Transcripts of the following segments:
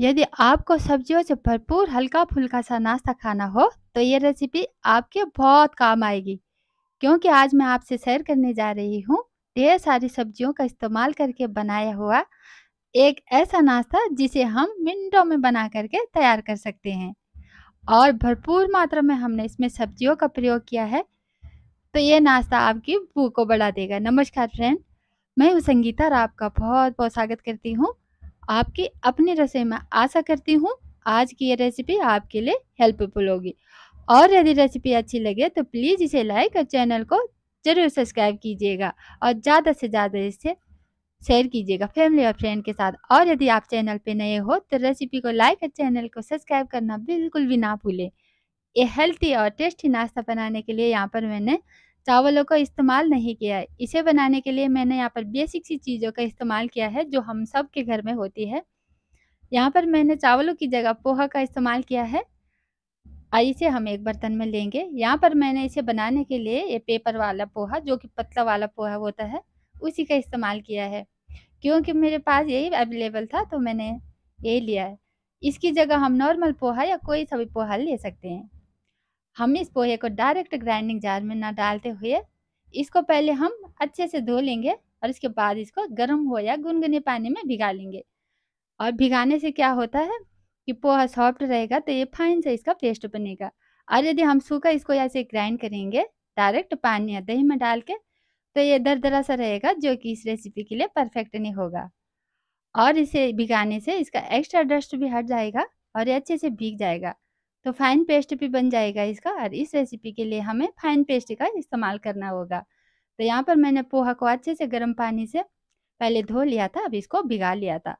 यदि आपको सब्जियों से भरपूर हल्का फुल्का सा नाश्ता खाना हो तो ये रेसिपी आपके बहुत काम आएगी क्योंकि आज मैं आपसे शेयर करने जा रही हूँ ढेर सारी सब्जियों का इस्तेमाल करके बनाया हुआ एक ऐसा नाश्ता जिसे हम मिनटों में बना करके तैयार कर सकते हैं और भरपूर मात्रा में हमने इसमें सब्जियों का प्रयोग किया है तो ये नाश्ता आपकी भूख को बढ़ा देगा नमस्कार फ्रेंड मैं हूँ संगीता और आपका बहुत बहुत स्वागत करती हूँ आपके अपने रसोई में आशा करती हूँ आज की ये रेसिपी आपके लिए हेल्पफुल होगी और यदि रेसिपी अच्छी लगे तो प्लीज़ इसे लाइक और चैनल को ज़रूर सब्सक्राइब कीजिएगा और ज़्यादा से ज़्यादा इसे शेयर कीजिएगा फैमिली और फ्रेंड के साथ और यदि आप चैनल पे नए हो तो रेसिपी को लाइक और चैनल को सब्सक्राइब करना बिल्कुल भी ना भूलें ये हेल्थी और टेस्टी नाश्ता बनाने के लिए यहाँ पर मैंने चावलों का इस्तेमाल नहीं किया है इसे बनाने के लिए मैंने यहाँ पर बेसिक सी चीज़ों का इस्तेमाल किया है जो हम सब के घर में होती है यहाँ पर मैंने चावलों की जगह पोहा का इस्तेमाल किया है आई इसे हम एक बर्तन में लेंगे यहाँ पर मैंने इसे बनाने के लिए ये पेपर वाला पोहा जो कि पतला वाला पोहा होता है उसी का इस्तेमाल किया है क्योंकि मेरे पास यही अवेलेबल था तो मैंने यही लिया है इसकी जगह हम नॉर्मल पोहा या कोई सभी पोहा ले सकते हैं हम इस पोहे को डायरेक्ट ग्राइंडिंग जार में ना डालते हुए इसको पहले हम अच्छे से धो लेंगे और इसके बाद इसको गर्म हो या गुनगुने पानी में भिगा लेंगे और भिगाने से क्या होता है कि पोहा सॉफ्ट रहेगा तो ये फाइन से इसका पेस्ट बनेगा और यदि हम सूखा इसको ऐसे ग्राइंड करेंगे डायरेक्ट पानी या दही में डाल के तो ये दरदरा सा रहेगा जो कि इस रेसिपी के लिए परफेक्ट नहीं होगा और इसे भिगाने से इसका एक्स्ट्रा डस्ट भी हट जाएगा और ये अच्छे से भीग जाएगा तो फाइन पेस्ट भी बन जाएगा इसका और इस रेसिपी के लिए हमें फाइन पेस्ट का इस्तेमाल करना होगा तो यहाँ पर मैंने पोहा को अच्छे से गर्म पानी से पहले धो लिया था अब इसको भिगा लिया था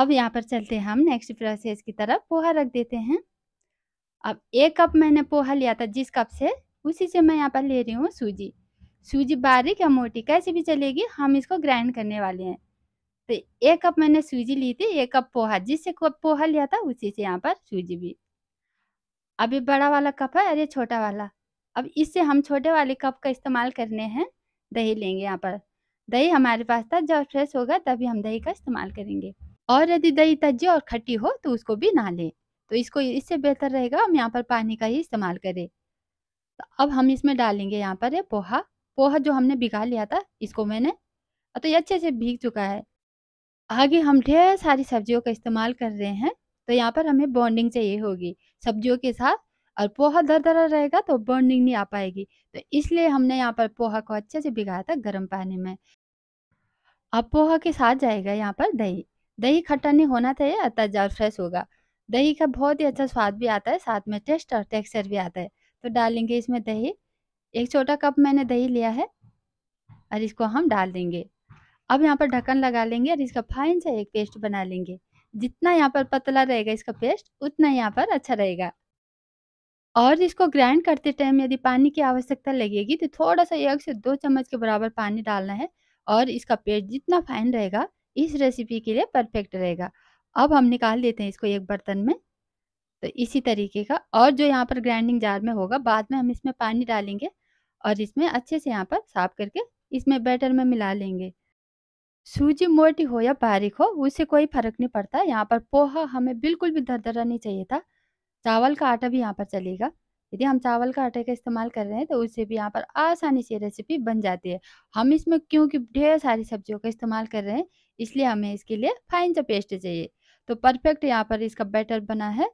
अब यहाँ पर चलते हैं हम नेक्स्ट प्रोसेस की तरफ पोहा रख देते हैं अब एक कप मैंने पोहा लिया था जिस कप से उसी से मैं यहाँ पर ले रही हूँ सूजी सूजी बारीक या मोटी कैसी भी चलेगी हम इसको ग्राइंड करने वाले हैं तो एक कप मैंने सूजी ली थी एक कप पोहा जिससे कप पोहा लिया था उसी से यहाँ पर सूजी भी अभी बड़ा वाला कप है अरे छोटा वाला अब इससे हम छोटे वाले कप का इस्तेमाल करने हैं दही लेंगे यहाँ पर दही हमारे पास था जब फ्रेश होगा तभी हम दही का इस्तेमाल करेंगे और यदि दही तजी और खट्टी हो तो उसको भी ना लें तो इसको इससे बेहतर रहेगा हम यहाँ पर पानी का ही इस्तेमाल करें तो अब हम इसमें डालेंगे यहाँ पर ये पोहा पोहा जो हमने भिगा लिया था इसको मैंने तो ये अच्छे से भीग चुका है आगे हम ढेर सारी सब्जियों का इस्तेमाल कर रहे हैं तो यहाँ पर हमें बॉन्डिंग चाहिए होगी सब्जियों के साथ और पोहा दर दरा रहेगा तो बॉन्डिंग नहीं आ पाएगी तो इसलिए हमने यहाँ पर पोहा को अच्छे से भिगाया था गर्म पानी में अब पोहा के साथ जाएगा यहाँ पर दही दही खट्टा नहीं होना चाहिए और फ्रेश होगा दही का बहुत ही अच्छा स्वाद भी आता है साथ में टेस्ट और टेक्सचर भी आता है तो डालेंगे इसमें दही एक छोटा कप मैंने दही लिया है और इसको हम डाल देंगे अब यहाँ पर ढक्कन लगा लेंगे और इसका फाइन सा एक पेस्ट बना लेंगे जितना यहाँ पर पतला रहेगा इसका पेस्ट उतना यहाँ पर अच्छा रहेगा और इसको ग्राइंड करते टाइम यदि पानी की आवश्यकता लगेगी तो थोड़ा सा एक से दो चम्मच के बराबर पानी डालना है और इसका पेस्ट जितना फाइन रहेगा इस रेसिपी के लिए परफेक्ट रहेगा अब हम निकाल देते हैं इसको एक बर्तन में तो इसी तरीके का और जो यहाँ पर ग्राइंडिंग जार में होगा बाद में हम इसमें पानी डालेंगे और इसमें अच्छे से यहाँ पर साफ करके इसमें बैटर में मिला लेंगे सूजी मोटी हो या बारीक हो उससे कोई फर्क नहीं पड़ता यहाँ पर पोहा हमें बिल्कुल भी दरा नहीं चाहिए था चावल का आटा भी यहाँ पर चलेगा यदि हम चावल का आटे का इस्तेमाल कर रहे हैं तो उससे भी यहाँ पर आसानी से रेसिपी बन जाती है हम इसमें क्योंकि ढेर सारी सब्जियों का इस्तेमाल कर रहे हैं इसलिए हमें इसके लिए फाइन सा पेस्ट चाहिए तो परफेक्ट यहाँ पर इसका बैटर बना है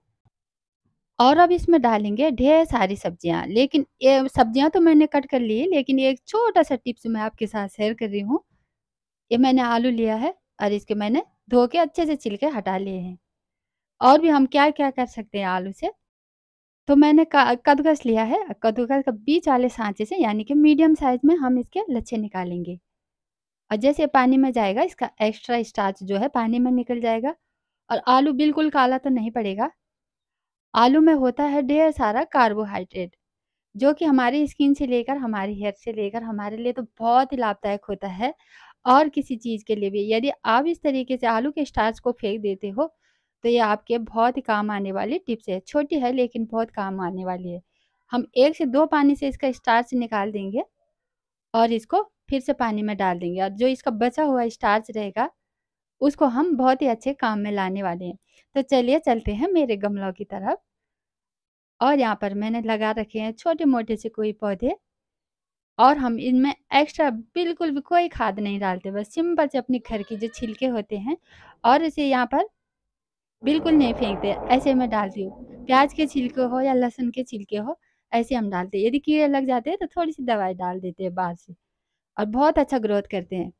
और अब इसमें डालेंगे ढेर सारी सब्जियाँ लेकिन ये सब्जियाँ तो मैंने कट कर ली लेकिन एक छोटा सा टिप्स मैं आपके साथ शेयर कर रही हूँ ये मैंने आलू लिया है और इसके मैंने धो के अच्छे से छिलके हटा लिए हैं और भी हम क्या क्या कर सकते हैं आलू से तो मैंने कद्दूकस लिया है कद्दूकस का बीच वाले सांचे से यानी कि मीडियम साइज में हम इसके लच्छे निकालेंगे और जैसे पानी में जाएगा इसका एक्स्ट्रा स्टार्च जो है पानी में निकल जाएगा और आलू बिल्कुल काला तो नहीं पड़ेगा आलू में होता है ढेर सारा कार्बोहाइड्रेट जो कि हमारी स्किन से लेकर हमारी हेयर से लेकर हमारे लिए तो बहुत ही लाभदायक होता है और किसी चीज़ के लिए भी यदि आप इस तरीके से आलू के स्टार्च को फेंक देते हो तो ये आपके बहुत ही काम आने वाली टिप्स है छोटी है लेकिन बहुत काम आने वाली है हम एक से दो पानी से इसका स्टार्च निकाल देंगे और इसको फिर से पानी में डाल देंगे और जो इसका बचा हुआ स्टार्च रहेगा उसको हम बहुत ही अच्छे काम में लाने वाले हैं तो चलिए चलते हैं मेरे गमलों की तरफ और यहाँ पर मैंने लगा रखे हैं छोटे मोटे से कोई पौधे और हम इनमें एक्स्ट्रा बिल्कुल भी कोई खाद नहीं डालते बस सिंपल से अपने घर के जो छिलके होते हैं और इसे यहाँ पर बिल्कुल नहीं फेंकते ऐसे मैं डालती हूँ प्याज के छिलके हो या लहसुन के छिलके हो ऐसे हम डालते यदि कीड़े लग जाते हैं तो थोड़ी सी दवाई डाल देते हैं बाहर से और बहुत अच्छा ग्रोथ करते हैं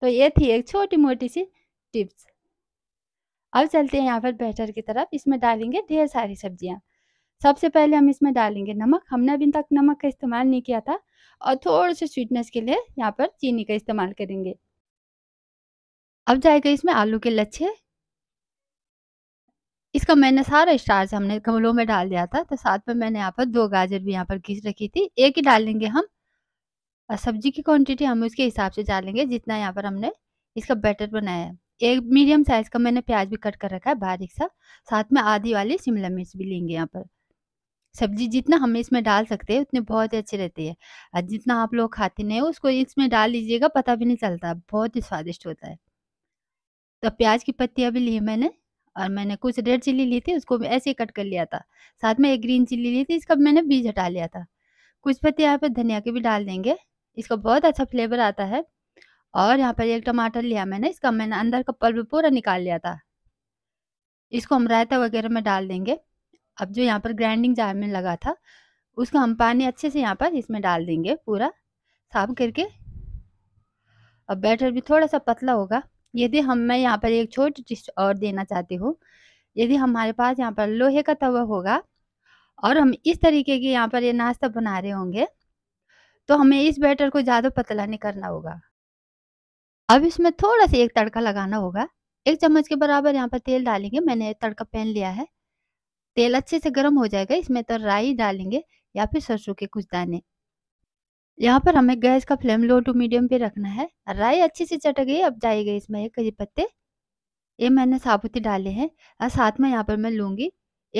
तो ये थी एक छोटी मोटी सी टिप्स अब चलते हैं यहाँ पर बैटर की तरफ इसमें डालेंगे ढेर सारी सब्जियाँ सबसे पहले हम इसमें डालेंगे नमक हमने अभी तक नमक का इस्तेमाल नहीं किया था और थोड़े से स्वीटनेस के लिए यहाँ पर चीनी का इस्तेमाल करेंगे अब जाएगा इसमें आलू के लच्छे इसका मैंने सारा स्टार्च हमने गमलों में डाल दिया था तो साथ में मैंने यहाँ पर दो गाजर भी यहाँ पर घिस रखी थी एक ही डालेंगे हम और सब्जी की क्वांटिटी हम उसके हिसाब से डालेंगे जितना यहाँ पर हमने इसका बैटर बनाया है एक मीडियम साइज का मैंने प्याज भी कट कर रखा है बारीक सा साथ में आधी वाली शिमला मिर्च भी लेंगे यहाँ पर सब्जी जितना हम इसमें डाल सकते हैं उतने बहुत ही अच्छी रहती है और जितना आप लोग खाते नहीं हो उसको इसमें डाल लीजिएगा पता भी नहीं चलता बहुत ही स्वादिष्ट होता है तो प्याज की पत्तियाँ भी ली मैंने और मैंने कुछ रेड चिल्ली ली थी उसको ऐसे ही कट कर लिया था साथ में एक ग्रीन चिल्ली ली थी इसका मैंने बीज हटा लिया था कुछ पत्ते यहाँ पर धनिया के भी डाल देंगे इसका बहुत अच्छा फ्लेवर आता है और यहाँ पर एक टमाटर लिया मैंने इसका मैंने अंदर का पल्प पूरा निकाल लिया था इसको हम रायता वगैरह में डाल देंगे अब जो यहाँ पर ग्राइंडिंग जार में लगा था उसको हम पानी अच्छे से यहाँ पर इसमें डाल देंगे पूरा साफ करके अब बैटर भी थोड़ा सा पतला होगा यदि हम मैं यहाँ पर एक छोटी टिप्स और देना चाहती हूँ यदि हमारे पास यहाँ पर लोहे का तवा होगा और हम इस तरीके के यहाँ पर ये नाश्ता बना रहे होंगे तो हमें इस बैटर को ज़्यादा पतला नहीं करना होगा अब इसमें थोड़ा सा एक तड़का लगाना होगा एक चम्मच के बराबर यहाँ पर तेल डालेंगे मैंने तड़का पहन लिया है तेल अच्छे से गर्म हो जाएगा इसमें तो राई डालेंगे या फिर सरसों के कुछ दाने यहाँ पर हमें गैस का फ्लेम लो टू मीडियम पे रखना है राई अच्छे से चट गई अब जाएगा इसमें एक करी पत्ते ये मैंने साबुती डाले हैं और साथ में यहाँ पर मैं लूंगी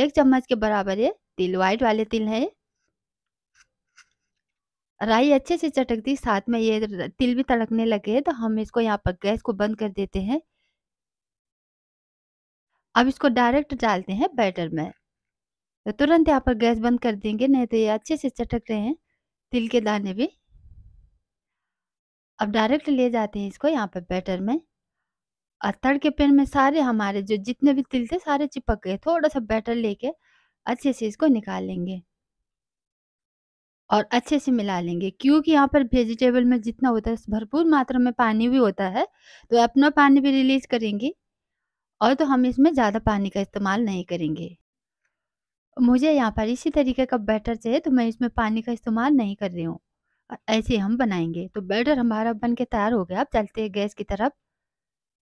एक चम्मच के बराबर ये तिल वाइट वाले तिल है राई अच्छे से चटकती साथ में ये तिल भी तड़कने लगे तो हम इसको यहाँ पर गैस को बंद कर देते हैं अब इसको डायरेक्ट डालते हैं बैटर में तो तुरंत यहाँ पर गैस बंद कर देंगे नहीं तो ये अच्छे से चटक रहे हैं तिल के दाने भी अब डायरेक्ट ले जाते हैं इसको यहाँ पर बैटर में और तड़के पेन में सारे हमारे जो जितने भी तिल थे सारे चिपक गए थोड़ा सा बैटर लेके अच्छे से इसको निकाल लेंगे और अच्छे से मिला लेंगे क्योंकि यहाँ पर वेजिटेबल में जितना होता है भरपूर मात्रा में पानी भी होता है तो अपना पानी भी रिलीज करेंगे और तो हम इसमें ज़्यादा पानी का इस्तेमाल नहीं करेंगे मुझे यहाँ पर इसी तरीके का बैटर चाहिए तो मैं इसमें पानी का इस्तेमाल नहीं कर रही हूँ और ऐसे हम बनाएंगे तो बैटर हमारा बन के तैयार हो गया अब चलते हैं गैस की तरफ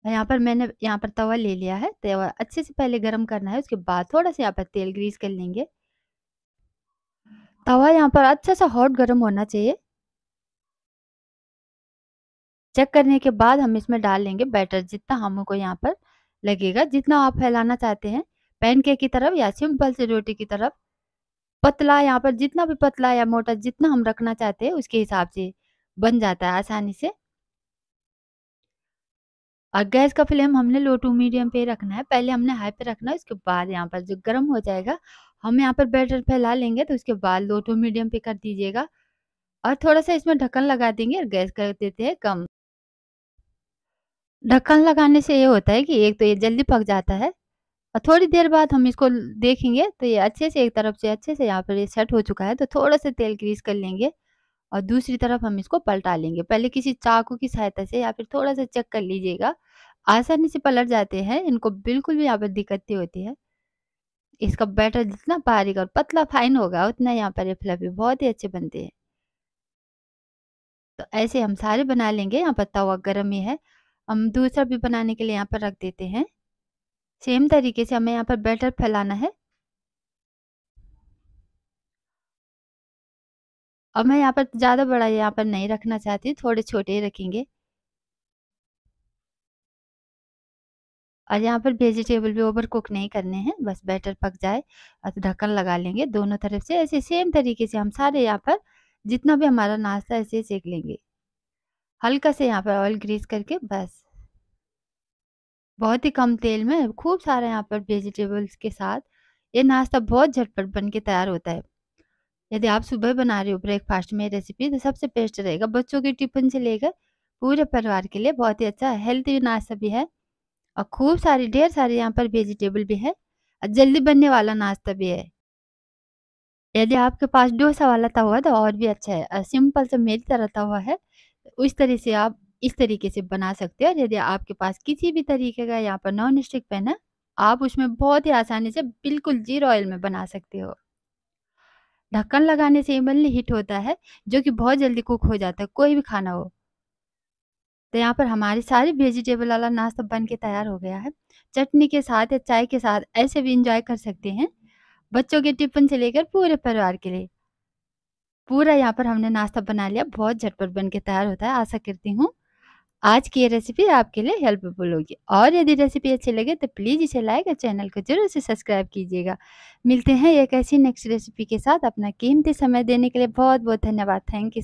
यहाँ पर मैंने यहाँ पर तवा ले लिया है तवा अच्छे से पहले गर्म करना है उसके बाद थोड़ा सा यहाँ पर तेल ग्रीस कर लेंगे तवा यहाँ पर अच्छा सा हॉट गर्म होना चाहिए चेक करने के बाद हम इसमें डाल लेंगे बैटर जितना हमको यहाँ पर लगेगा जितना आप फैलाना चाहते हैं पैनकेक की तरफ या सिंपल से रोटी की तरफ पतला यहाँ पर जितना भी पतला या मोटा जितना हम रखना चाहते हैं उसके हिसाब से बन जाता है आसानी से और गैस का फ्लेम हमने लो टू मीडियम पे रखना है पहले हमने हाई पे रखना है उसके बाद यहाँ पर जो गर्म हो जाएगा हम यहाँ पर बैटर फैला लेंगे तो उसके बाद लो टू मीडियम पे कर दीजिएगा और थोड़ा सा इसमें ढक्कन लगा देंगे और गैस कर देते हैं कम ढक्कन लगाने से ये होता है कि एक तो ये जल्दी पक जाता है और थोड़ी देर बाद हम इसको देखेंगे तो ये अच्छे से एक तरफ से अच्छे से यहाँ पर ये सेट हो चुका है तो थोड़ा सा तेल ग्रीस कर लेंगे और दूसरी तरफ हम इसको पलटा लेंगे पहले किसी चाकू की सहायता से या फिर थोड़ा सा चेक कर लीजिएगा आसानी से पलट जाते हैं इनको बिल्कुल भी यहाँ पर दिक्कत नहीं होती है इसका बैटर जितना बारीक और पतला फाइन होगा उतना यहाँ पर ये फ्लफी बहुत ही अच्छे बनते हैं तो ऐसे हम सारे बना लेंगे यहाँ पर तवा गर्म ही है हम दूसरा भी बनाने के लिए यहाँ पर रख देते हैं सेम तरीके से हमें यहाँ पर बैटर फैलाना है अब मैं यहाँ पर ज़्यादा बड़ा यहाँ पर नहीं रखना चाहती थोड़े छोटे ही रखेंगे और यहाँ पर वेजिटेबल भी ओवर कुक नहीं करने हैं बस बैटर पक जाए और ढक्कन लगा लेंगे दोनों तरफ से ऐसे सेम तरीके से हम सारे यहाँ पर जितना भी हमारा नाश्ता ऐसे सेक लेंगे हल्का से यहाँ पर ऑयल ग्रीस करके बस बहुत ही कम तेल में खूब सारे यहाँ पर वेजिटेबल्स के साथ ये नाश्ता बहुत झटपट बन के तैयार होता है यदि आप सुबह बना रहे हो ब्रेकफास्ट में रेसिपी तो सबसे बेस्ट रहेगा बच्चों के टिफिन से लेकर पूरे परिवार के लिए बहुत ही अच्छा हेल्थी नाश्ता भी है और खूब सारी ढेर सारी यहाँ पर वेजिटेबल भी है और जल्दी बनने वाला नाश्ता भी है यदि आपके पास डोसा वाला तवा तो और भी अच्छा है सिंपल से मेरी तरह तवा है तो उस तरह से आप इस तरीके से बना सकते हैं यदि आपके पास किसी भी तरीके का यहाँ पर नॉन स्टिक पेन है आप उसमें बहुत ही आसानी से बिल्कुल जीरो ऑयल में बना सकते हो ढक्कन लगाने से इमली हिट होता है जो कि बहुत जल्दी कुक हो जाता है कोई भी खाना हो तो यहाँ पर हमारी सारी वेजिटेबल वाला नाश्ता बन के तैयार हो गया है चटनी के साथ या चाय के साथ ऐसे भी इंजॉय कर सकते हैं बच्चों के टिफिन से लेकर पूरे परिवार के लिए पूरा यहाँ पर हमने नाश्ता बना लिया बहुत झटपट बन के तैयार होता है आशा करती हूँ आज की ये रेसिपी आपके लिए हेल्पफुल होगी और यदि रेसिपी अच्छी लगे तो प्लीज़ इसे लाइक और चैनल को जरूर से सब्सक्राइब कीजिएगा मिलते हैं एक ऐसी नेक्स्ट रेसिपी के साथ अपना कीमती समय देने के लिए बहुत बहुत धन्यवाद थैंक यू